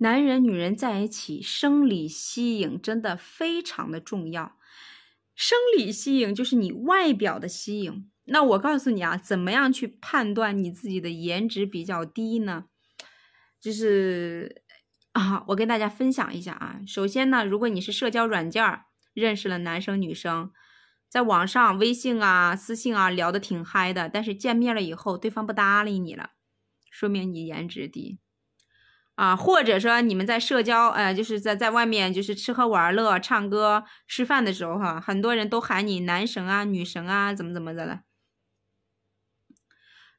男人女人在一起，生理吸引真的非常的重要。生理吸引就是你外表的吸引。那我告诉你啊，怎么样去判断你自己的颜值比较低呢？就是啊，我跟大家分享一下啊。首先呢，如果你是社交软件认识了男生女生，在网上微信啊、私信啊聊得挺嗨的，但是见面了以后对方不搭理你了，说明你颜值低。啊，或者说你们在社交，呃，就是在在外面就是吃喝玩乐、唱歌、吃饭的时候，哈，很多人都喊你男神啊、女神啊，怎么怎么的了。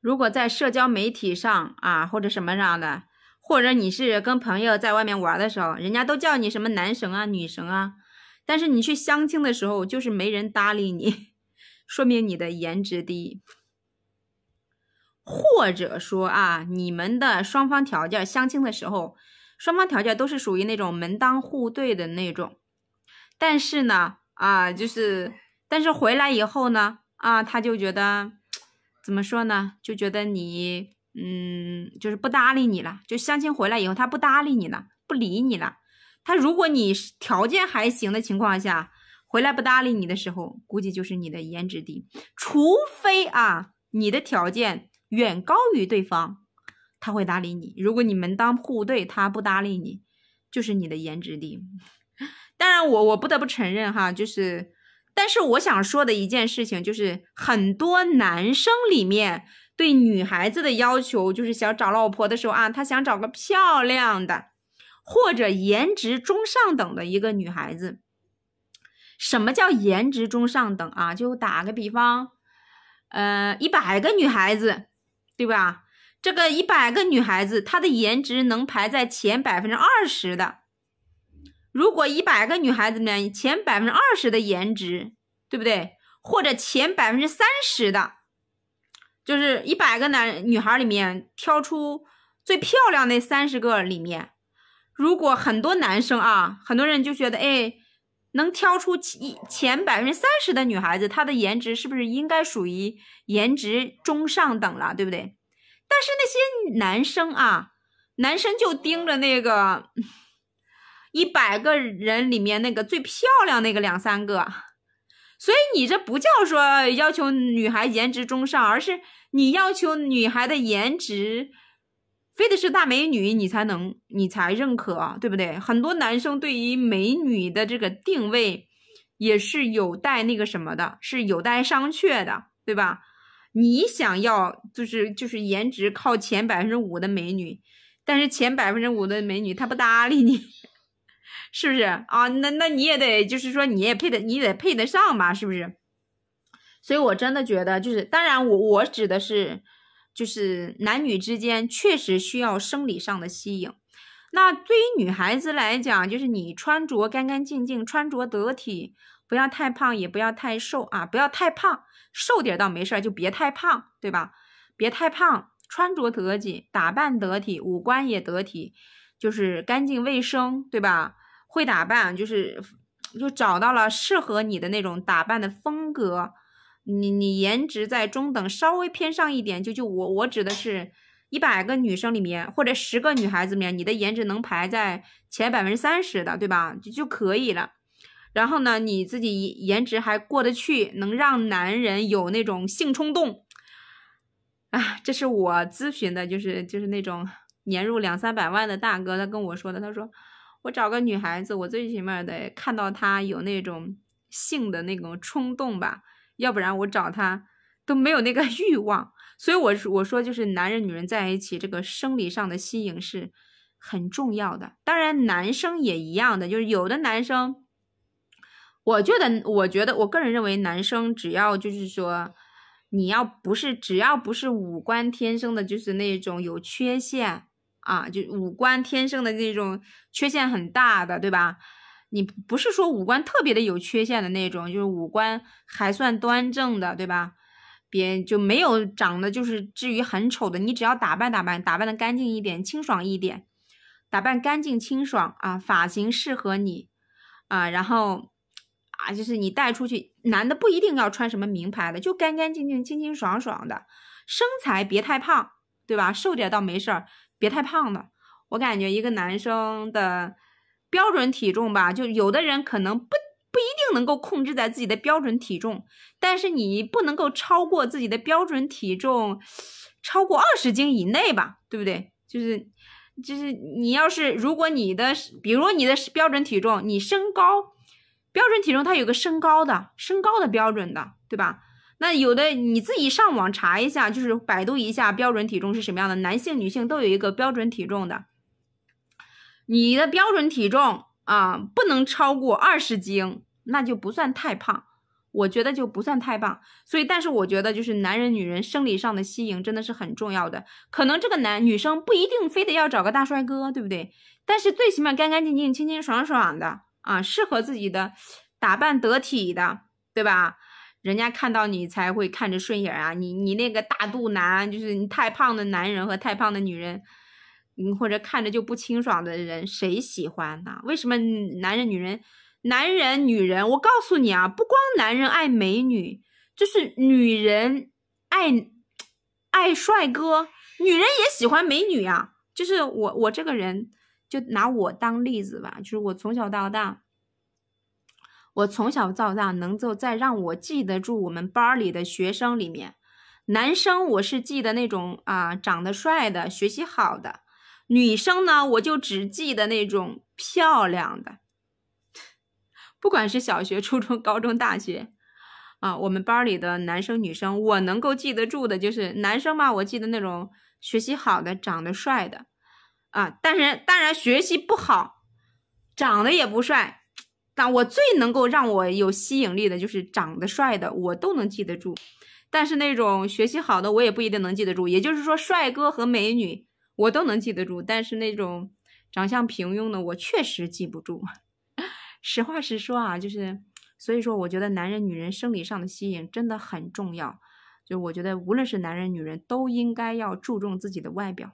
如果在社交媒体上啊，或者什么样的，或者你是跟朋友在外面玩的时候，人家都叫你什么男神啊、女神啊，但是你去相亲的时候，就是没人搭理你，说明你的颜值低。或者说啊，你们的双方条件相亲的时候，双方条件都是属于那种门当户对的那种，但是呢，啊，就是，但是回来以后呢，啊，他就觉得怎么说呢？就觉得你，嗯，就是不搭理你了。就相亲回来以后，他不搭理你了，不理你了。他如果你条件还行的情况下，回来不搭理你的时候，估计就是你的颜值低，除非啊，你的条件。远高于对方，他会搭理你；如果你门当户对，他不搭理你，就是你的颜值低。当然，我我不得不承认哈，就是，但是我想说的一件事情就是，很多男生里面对女孩子的要求，就是想找老婆的时候啊，他想找个漂亮的，或者颜值中上等的一个女孩子。什么叫颜值中上等啊？就打个比方，呃，一百个女孩子。对吧？这个一百个女孩子，她的颜值能排在前百分之二十的。如果一百个女孩子里面，前百分之二十的颜值，对不对？或者前百分之三十的，就是一百个男女孩里面挑出最漂亮那三十个里面，如果很多男生啊，很多人就觉得，哎。能挑出前前百分之三十的女孩子，她的颜值是不是应该属于颜值中上等了，对不对？但是那些男生啊，男生就盯着那个一百个人里面那个最漂亮那个两三个，所以你这不叫说要求女孩颜值中上，而是你要求女孩的颜值。非得是大美女你才能，你才认可，对不对？很多男生对于美女的这个定位，也是有待那个什么的，是有待商榷的，对吧？你想要就是就是颜值靠前百分之五的美女，但是前百分之五的美女她不搭理你，是不是啊？那那你也得就是说你也配得，你也配得上吧，是不是？所以我真的觉得就是，当然我我指的是。就是男女之间确实需要生理上的吸引，那对于女孩子来讲，就是你穿着干干净净，穿着得体，不要太胖，也不要太瘦啊，不要太胖，瘦点倒没事儿，就别太胖，对吧？别太胖，穿着得体，打扮得体，五官也得体，就是干净卫生，对吧？会打扮，就是就找到了适合你的那种打扮的风格。你你颜值在中等，稍微偏上一点，就就我我指的是一百个女生里面，或者十个女孩子里面，你的颜值能排在前百分之三十的，对吧？就就可以了。然后呢，你自己颜值还过得去，能让男人有那种性冲动，啊，这是我咨询的，就是就是那种年入两三百万的大哥，他跟我说的，他说我找个女孩子，我最起码得看到她有那种性的那种冲动吧。要不然我找他都没有那个 欲望，所以我说我说就是男人女人在一起这个生理上的吸引是很重要的。当然男生也一样的，就是有的男生，我觉得我觉得我个人认为男生只要就是说你要不是只要不是五官天生的，就是那种有缺陷啊，就五官天生的这种缺陷很大的，对吧？你不是说五官特别的有缺陷的那种，就是五官还算端正的，对吧？别就没有长得就是至于很丑的，你只要打扮打扮，打扮的干净一点，清爽一点，打扮干净清爽啊，发型适合你啊，然后啊，就是你带出去，男的不一定要穿什么名牌的，就干干净净、清清爽爽的，身材别太胖，对吧？瘦点倒没事儿，别太胖的。我感觉一个男生的。标准体重吧，就有的人可能不不一定能够控制在自己的标准体重，但是你不能够超过自己的标准体重，超过二十斤以内吧，对不对？就是就是你要是如果你的，比如你的标准体重，你身高，标准体重它有个身高的身高的标准的，对吧？那有的你自己上网查一下，就是百度一下标准体重是什么样的，男性女性都有一个标准体重的。你的标准体重啊，不能超过二十斤，那就不算太胖，我觉得就不算太胖。所以，但是我觉得就是男人女人生理上的吸引真的是很重要的。可能这个男女生不一定非得要找个大帅哥，对不对？但是最起码干干净净、清清爽爽的啊，适合自己的，打扮得体的，对吧？人家看到你才会看着顺眼啊。你你那个大肚腩，就是你太胖的男人和太胖的女人。或者看着就不清爽的人，谁喜欢呢？为什么男人、女人、男人、女人？我告诉你啊，不光男人爱美女，就是女人爱爱帅哥，女人也喜欢美女啊。就是我，我这个人，就拿我当例子吧。就是我从小到大，我从小到大能够再让我记得住我们班里的学生里面，男生我是记得那种啊，长得帅的，学习好的。女生呢，我就只记得那种漂亮的，不管是小学、初中、高中、大学，啊，我们班里的男生、女生，我能够记得住的，就是男生嘛，我记得那种学习好的、长得帅的，啊，但是当然学习不好、长得也不帅，但我最能够让我有吸引力的，就是长得帅的，我都能记得住，但是那种学习好的，我也不一定能记得住。也就是说，帅哥和美女。我都能记得住，但是那种长相平庸的，我确实记不住。实话实说啊，就是，所以说我觉得男人女人生理上的吸引真的很重要。就我觉得，无论是男人女人，都应该要注重自己的外表，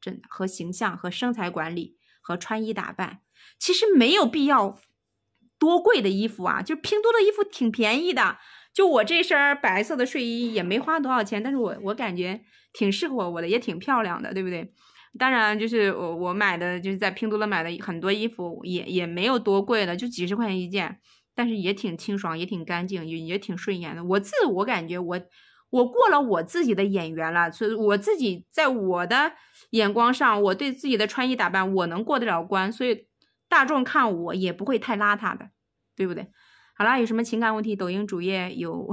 真和形象和身材管理和穿衣打扮。其实没有必要多贵的衣服啊，就拼多多衣服挺便宜的。就我这身白色的睡衣也没花多少钱，但是我我感觉挺适合我的，也挺漂亮的，对不对？当然就是我我买的就是在拼多多买的很多衣服也也没有多贵的，就几十块钱一件，但是也挺清爽，也挺干净，也也挺顺眼的。我自我感觉我我过了我自己的眼缘了，所以我自己在我的眼光上，我对自己的穿衣打扮我能过得了关，所以大众看我也不会太邋遢的，对不对？好啦，有什么情感问题，抖音主页有，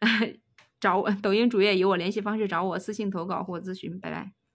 找我。抖音主页有我联系方式，找我私信投稿或咨询。拜拜。